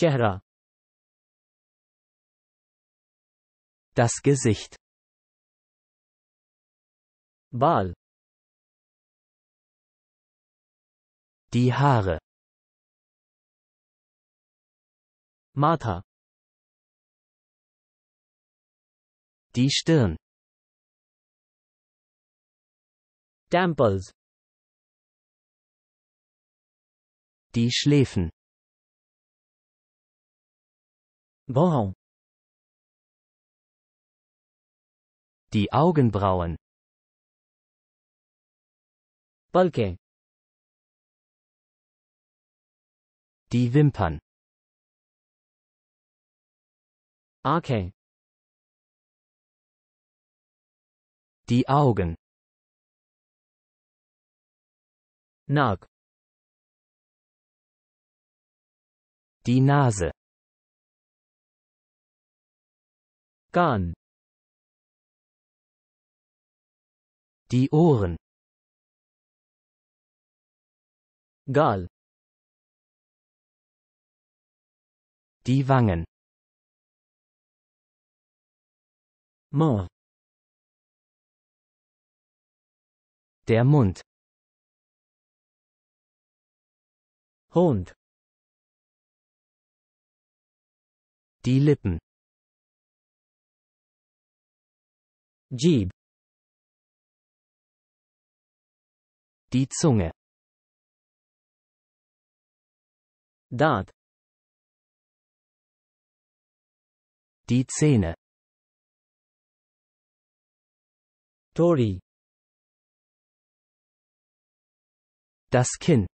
Chehra. Das Gesicht. Bal. Die Haare. Martha. Die Stirn. Temples. Die Schläfen. Brown. Die Augenbrauen. Palke. Die Wimpern. Ake. Die Augen. Nag. Die Nase. Garn Die Ohren Gal Die Wangen Mor Der Mund Hund Die Lippen Jeeb Die Zunge. Dart Die Zähne. Tori Das Kinn.